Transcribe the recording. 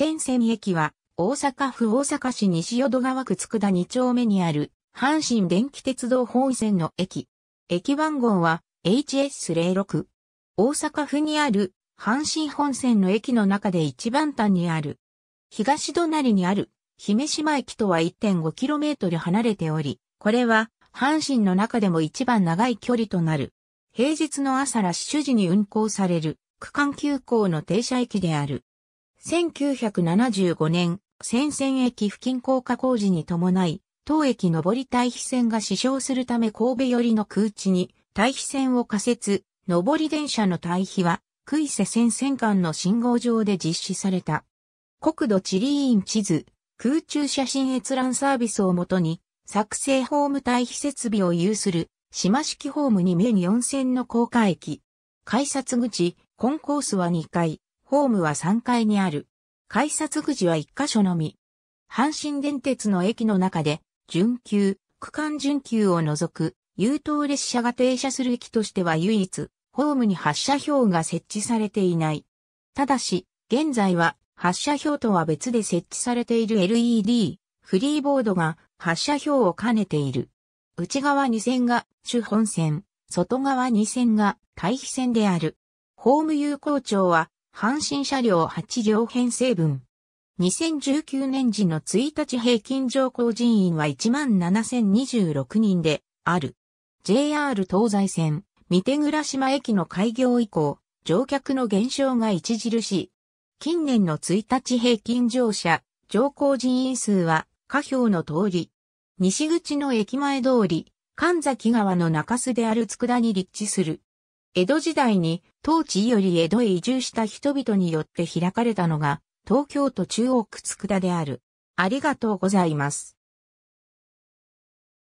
千線駅は、大阪府大阪市西淀川区佃2丁目にある、阪神電気鉄道本線の駅。駅番号は HS06。大阪府にある阪神本線の駅の中で一番端にある。東隣にある姫島駅とは 1.5km 離れており、これは阪神の中でも一番長い距離となる。平日の朝ら主シ時に運行される区間急行の停車駅である。1975年、戦線駅付近降下工事に伴い、当駅上り対比線が死傷するため神戸寄りの空地に対比線を仮設、上り電車の対比は、クイセ線線間の信号上で実施された。国土地理院地図、空中写真閲覧サービスをもとに、作成ホーム対比設備を有する、島式ホームに面4線の高架駅。改札口、コンコースは2階、ホームは3階にある。改札口は1箇所のみ。阪神電鉄の駅の中で、準急、区間準急を除く、優等列車が停車する駅としては唯一、ホームに発車表が設置されていない。ただし、現在は発車表とは別で設置されている LED、フリーボードが発車表を兼ねている。内側2線が主本線、外側2線が対比線である。ホーム有効庁は阪神車両8両編成分。2019年時の1日平均乗降人員は17,026人である。JR 東西線、三手倉島駅の開業以降、乗客の減少が著しい。近年の1日平均乗車、乗降人員数は、下表の通り。西口の駅前通り、神崎川の中洲である佃に立地する。江戸時代に当地より江戸へ移住した人々によって開かれたのが東京都中央区佃である。ありがとうございます。